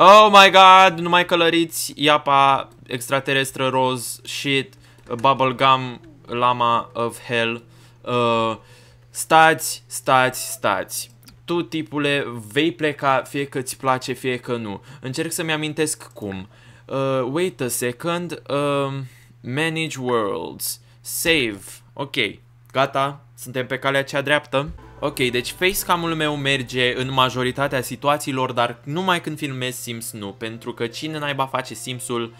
Oh my god, nu mai călăriți Iapa extraterestră roz Shit Bubblegum Lama of Hell uh, Stați, stați, stați Tu, tipule, vei pleca fie că ți place, fie că nu Încerc să-mi amintesc cum uh, Wait a second uh, Manage worlds Save Ok, gata, suntem pe calea cea dreaptă Ok, deci facecam-ul meu merge în majoritatea situațiilor, dar numai când filmez Sims nu, pentru că cine naiba face Sims-ul,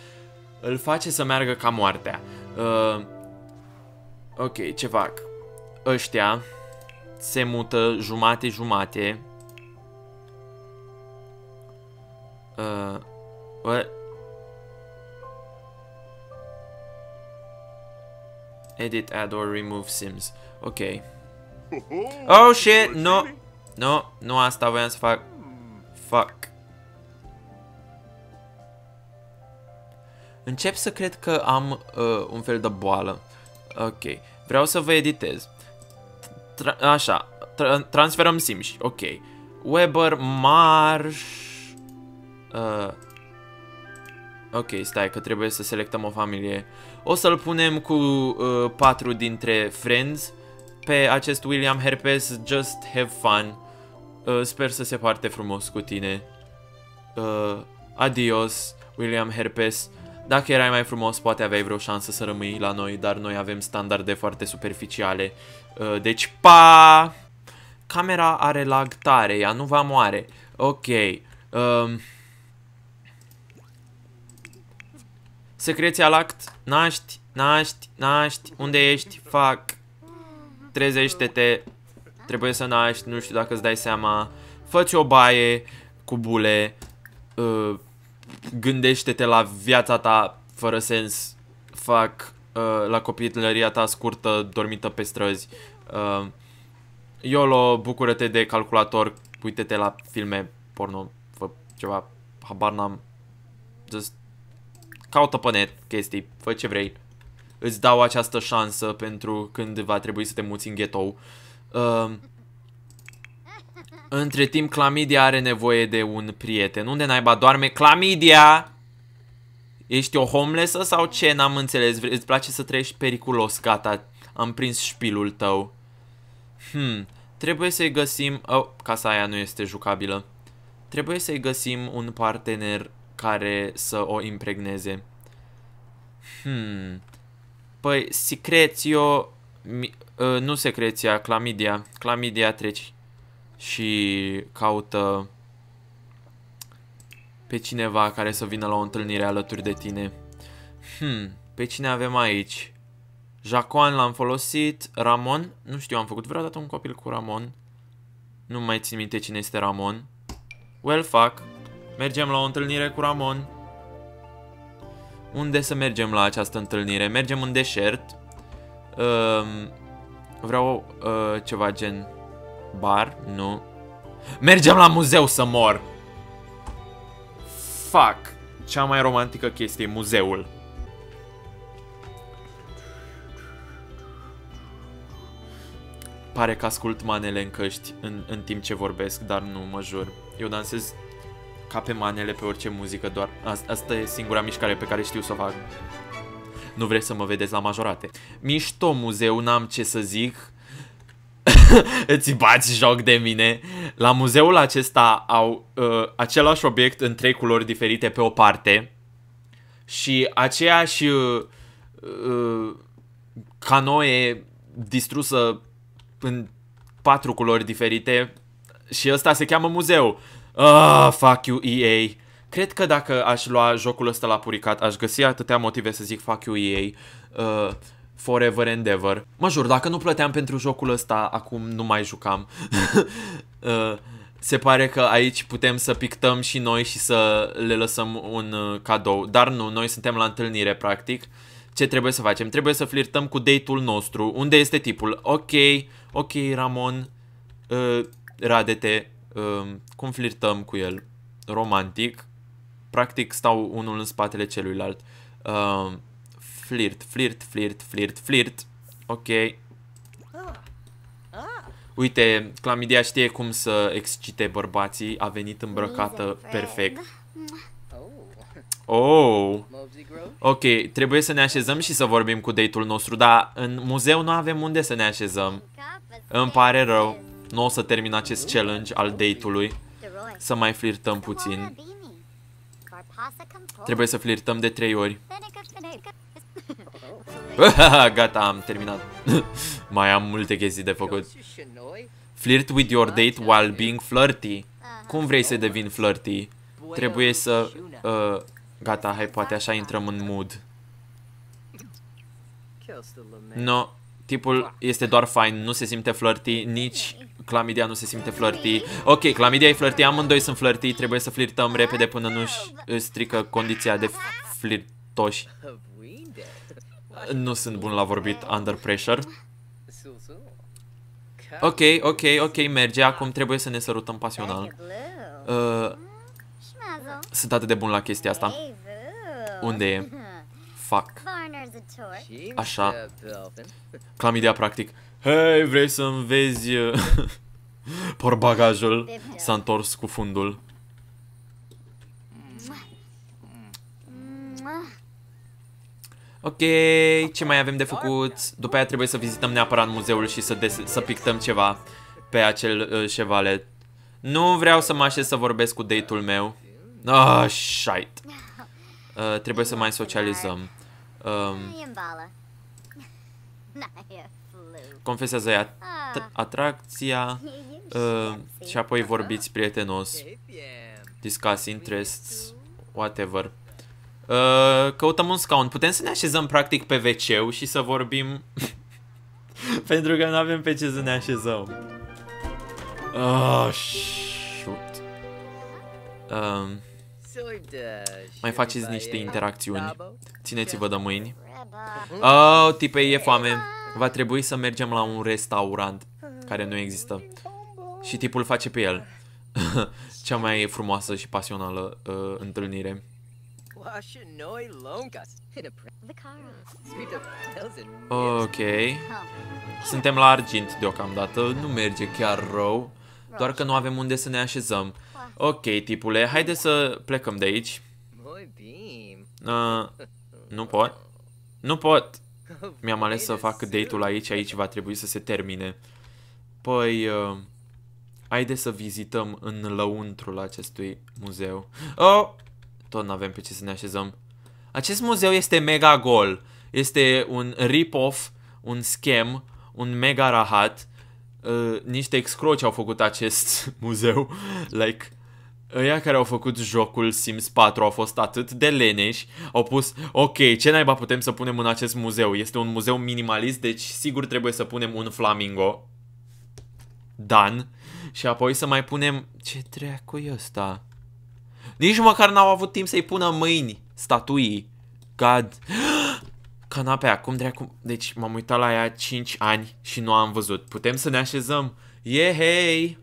îl face să meargă ca moartea. Uh, ok, ce fac? Ăștia se mută jumate-jumate. Uh, uh, edit, add or remove Sims. Ok. Oh, shit! Nu! Nu, nu asta voiam să fac. Fuck. Încep să cred că am uh, un fel de boală. Ok. Vreau să vă editez. Tra așa. Tra transferăm simși. Ok. Weber, Marsh. Uh. Ok, stai că trebuie să selectăm o familie. O să-l punem cu uh, patru dintre Friends. Uh, pe acest William Herpes, just have fun. Uh, sper să se poarte frumos cu tine. Uh, adios, William Herpes. Dacă erai mai frumos, poate aveai vreo șansă să rămâi la noi, dar noi avem standarde foarte superficiale. Uh, deci, pa! Camera are lag tare, ea nu va moare. Ok. Um... Secreția lact, naști, naști, naști, unde ești, fac trezește-te, trebuie să naști, nu știu dacă îți dai seama, fă o baie cu bule, uh, gândește-te la viața ta fără sens, fac uh, la copilăria ta scurtă, dormită pe străzi, uh, YOLO, bucură-te de calculator, uite-te la filme porno, fă ceva, habar n-am, just caută pe net chestii, fă ce vrei îți dau această șansă pentru când va trebui să te muți în ghetou. Uh, între timp, Clamidia are nevoie de un prieten. Unde naiba doarme? Clamidia! Ești o homelessă sau ce? N-am înțeles. Îți place să trăiești periculos. Gata, am prins șpilul tău. Hmm, trebuie să-i găsim... Oh, casa aia nu este jucabilă. Trebuie să-i găsim un partener care să o impregneze. Hmm... Păi, secretio... Ă, nu secreția, clamidia. Clamidia treci și caută pe cineva care să vină la o întâlnire alături de tine. Hmm, pe cine avem aici? Jacoan l-am folosit, Ramon, nu știu, am făcut vreodată un copil cu Ramon. Nu mai țin minte cine este Ramon. Well, fuck Mergem la o întâlnire cu Ramon. Unde să mergem la această întâlnire? Mergem în deșert. Ehm, vreau uh, ceva gen bar, nu. Mergem la muzeu să mor! Fuck! Cea mai romantică chestie, muzeul. Pare că ascult manele în căști în, în timp ce vorbesc, dar nu mă jur. Eu dansez ca pe manele pe orice muzică, doar asta, asta e singura mișcare pe care știu să o fac. Nu vreți să mă vedeți la majorate. Mișto muzeu, n-am ce să zic. Îți bați joc de mine. La muzeul acesta au uh, același obiect în trei culori diferite pe o parte și aceeași uh, uh, canoe distrusă în patru culori diferite și ăsta se cheamă muzeu. Ah, fuck you EA. Cred că dacă aș lua jocul ăsta la puricat, aș găsi atâtea motive să zic fuck you EA. Uh, forever and ever. Mă jur, dacă nu plăteam pentru jocul ăsta, acum nu mai jucam. uh, se pare că aici putem să pictăm și noi și să le lăsăm un uh, cadou. Dar nu, noi suntem la întâlnire, practic. Ce trebuie să facem? Trebuie să flirtăm cu date-ul nostru. Unde este tipul? Ok, ok, Ramon, uh, radete, Ehm, cum flirtăm cu el, romantic, practic stau unul în spatele celuilalt. Uh, flirt, flirt, flirt, flirt, flirt. Ok. Uite, Clamidia știe cum să excite bărbații, a venit îmbrăcată perfect. Oh! oh. Ok, trebuie să ne așezăm și să vorbim cu date-ul nostru, dar în muzeu nu avem unde să ne așezăm. Îmi pare rău. Nu o să termin acest challenge al date-ului. Să mai flirtăm puțin. Trebuie să flirtăm de trei ori. Gata, am terminat. mai am multe chestii de făcut. Flirt with your date while being flirty. Cum vrei să devin flirty? Trebuie să... Uh, gata, hai, poate așa intrăm în mood. No, tipul este doar fain, nu se simte flirty, nici Clamidia nu se simte flirty. Ok, Clamidia e flirty, amândoi sunt flirty, trebuie să flirtăm repede până nu uh, strică condiția de flirtoși. Nu sunt bun la vorbit under pressure. Ok, ok, ok, merge. Acum trebuie să ne sărutăm pasional. Uh, sunt atât de bun la chestia asta. Unde e? Fuck. Așa. Clamidia, practic. Hei, vrei să-mi vezi uh, porbagajul? S-a întors cu fundul. Ok, ce mai avem de făcut? După aia trebuie să vizităm neapărat muzeul și să, să pictăm ceva pe acel uh, șevalet. Nu vreau să mă așez să vorbesc cu date-ul meu. Ah, shite. Uh, trebuie să mai socializăm. Uh, Confesează ea ah. atracția uh, și apoi vorbiți prietenos. Discuss interests, whatever. Uh, căutăm un scaun. Putem să ne așezăm practic pe wc și să vorbim pentru că nu avem pe ce să ne așezăm. Oh, ah, shoot. Um, mai faceți niște interacțiuni. Țineți-vă de mâini. Oh, tipei, e foame. Va trebui să mergem la un restaurant care nu există. Și tipul face pe el. Cea mai frumoasă și pasională uh, întâlnire. Ok. Suntem la argint deocamdată. Nu merge chiar rău. Doar că nu avem unde să ne așezăm. Ok, tipule, haide să plecăm de aici. Uh, nu pot. Nu pot! Mi-am ales să fac date-ul aici, aici va trebui să se termine. Păi, uh, haide să vizităm în lăuntrul acestui muzeu. Oh! Tot nu avem pe ce să ne așezăm. Acest muzeu este mega gol. Este un rip-off, un schem, un mega rahat. Uh, niște excroci au făcut acest muzeu. like, Ăia care au făcut jocul Sims 4 au fost atât de leneși, au pus, ok, ce naiba putem să punem în acest muzeu? Este un muzeu minimalist, deci sigur trebuie să punem un flamingo. Dan. Și apoi să mai punem, ce dracu e ăsta? Nici măcar n-au avut timp să-i pună mâini statuii. God. Canapea, cum dracu... Deci m-am uitat la ea 5 ani și nu am văzut. Putem să ne așezăm? Yeah, hey!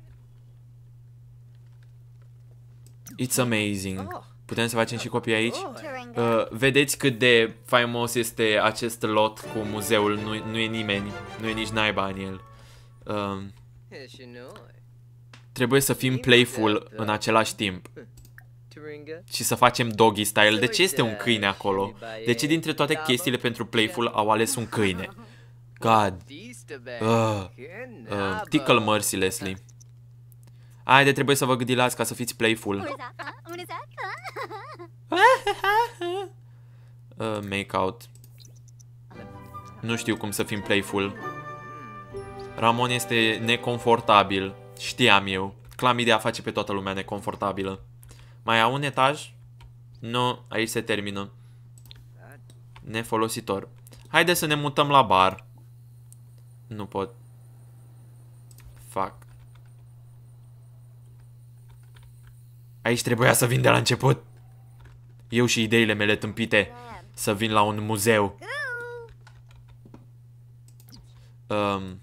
It's amazing. Oh. Putem să facem și copii aici? Oh. Uh, vedeți cât de faimos este acest lot cu muzeul. Nu, nu e nimeni. Nu e nici naiba în el. Uh, trebuie să fim playful în același timp. Hm. Și să facem doggy style. De ce este un câine acolo? De ce dintre toate da, chestiile pentru playful au ales un câine? God. Uh, uh, tickle mercy, Leslie. Haide, trebuie să vă gândilați ca să fiți playful. Da, uh, make-out. Nu știu cum să fim playful. Ramon este neconfortabil. Știam eu. Clamidea face pe toată lumea neconfortabilă. Mai au un etaj? Nu, aici se termină. Nefolositor. Haide să ne mutăm la bar. Nu pot. Fac. Aici trebuia să vin de la început. Eu și ideile mele tâmpite să vin la un muzeu. Um,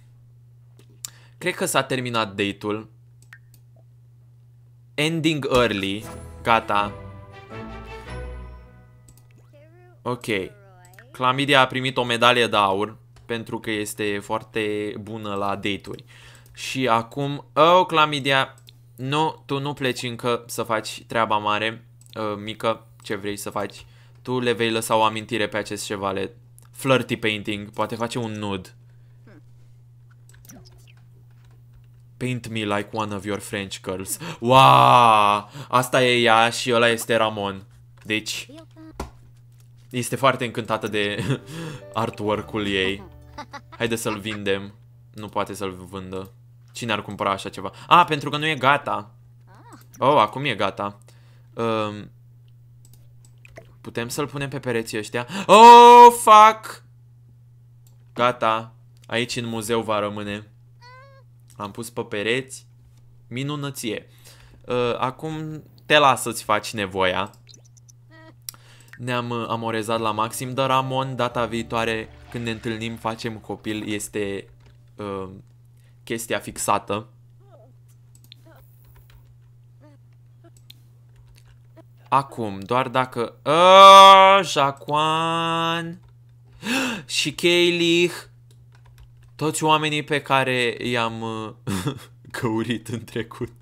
cred că s-a terminat date-ul. Ending early. Gata. Ok. Clamidia a primit o medalie de aur pentru că este foarte bună la date-uri. Și acum, oh, Clamidia, nu, tu nu pleci încă să faci treaba mare, uh, mică, ce vrei să faci. Tu le vei lăsa o amintire pe acest șevale. Flirty painting, poate face un nude. Paint me like one of your French girls. Wow! Asta e ea și ăla este Ramon. Deci, este foarte încântată de artwork-ul ei. Haide să-l vindem. Nu poate să-l vândă. Cine ar cumpăra așa ceva? A, ah, pentru că nu e gata. Ah. Oh, acum e gata. Um, putem să-l punem pe pereții ăștia? Oh, fuck! Gata. Aici în muzeu va rămâne. Am pus pe pereți. Minunăție. Uh, acum te las să-ți faci nevoia. Ne-am uh, amorezat la maxim, dar Ramon, data viitoare, când ne întâlnim, facem copil, este... Uh, chestia fixată. Acum, doar dacă... Aaaa, Jaquan! Și Kaylee! Toți oamenii pe care i-am uh, căurit în trecut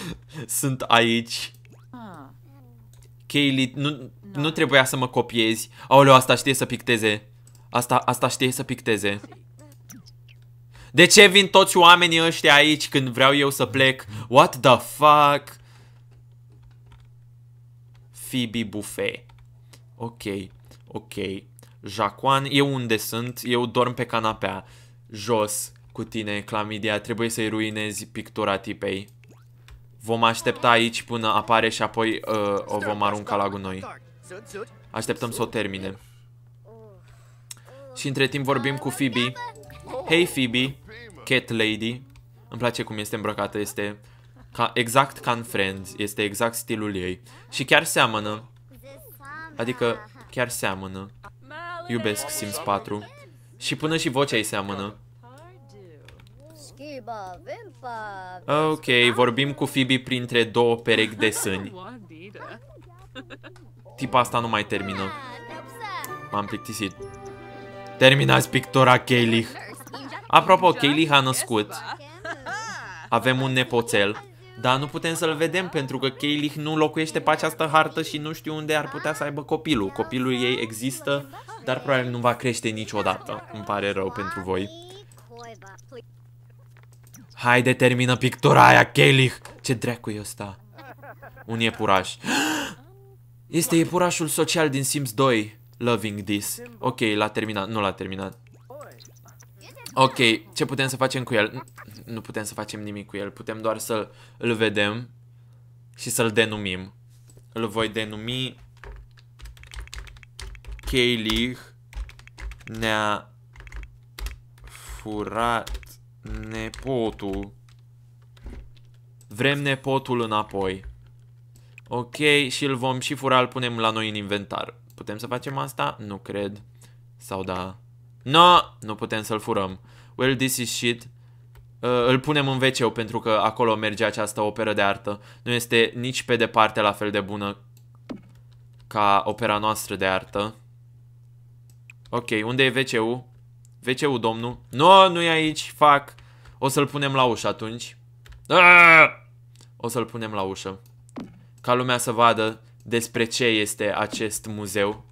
sunt aici. Kaylee, nu, nu trebuia să mă copiezi. Aoleu, asta știe să picteze. Asta, asta știe să picteze. De ce vin toți oamenii ăștia aici când vreau eu să plec? What the fuck? Phoebe Buffet. Ok, ok. Jacoan, eu unde sunt? Eu dorm pe canapea. Jos cu tine, Clamidia. Trebuie să-i ruinezi pictura tipei. Vom aștepta aici până apare și apoi uh, o vom arunca la gunoi. Așteptăm să o termine. Și între timp vorbim cu Phoebe. Hei, Phoebe! Cat Lady. Îmi place cum este îmbrăcată, este ca, exact ca în Friends, este exact stilul ei. Și chiar seamănă, adică chiar seamănă. Iubesc Sims 4. Și până și vocea ei seamănă. Ok, vorbim cu Phoebe printre două perechi de sâni. Tipa asta nu mai termină. M-am plictisit. Terminați pictura Kaylee. Apropo, Kaylee a născut. Avem un nepoțel. Dar nu putem să-l vedem pentru că Kaylee nu locuiește pe această hartă și nu știu unde ar putea să aibă copilul. Copilul ei există, dar probabil nu va crește niciodată. Îmi pare rău pentru voi. Haide, termină pictura aia, Kaylee! Ce dracu e ăsta? Un iepuraș. Este iepurașul social din Sims 2. Loving this. Ok, l-a terminat. Nu l-a terminat. Ok, ce putem să facem cu el? Nu putem să facem nimic cu el, putem doar să-l îl vedem și să-l denumim. Îl voi denumi Kaylee ne-a furat nepotul. Vrem nepotul înapoi. Ok, și îl vom și fura, îl punem la noi în inventar. Putem să facem asta? Nu cred. Sau da... No, nu putem să-l furăm. Well, this is shit. Uh, îl punem în wc pentru că acolo merge această operă de artă. Nu este nici pe departe la fel de bună ca opera noastră de artă. Ok, unde e WC-ul? WC-ul, domnul? Nu, no, nu e aici, fac. O să-l punem la ușă atunci. Aaaa! Ah! O să-l punem la ușă. Ca lumea să vadă despre ce este acest muzeu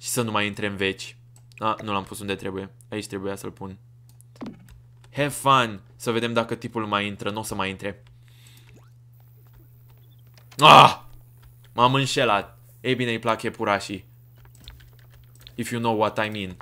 și să nu mai intre în veci. Ah, nu l-am pus unde trebuie. Aici trebuia să-l pun. Have fun! Să vedem dacă tipul mai intră. Nu o să mai intre. Ah! M-am înșelat. Ei bine, îi plac iepurașii. If you know what I mean.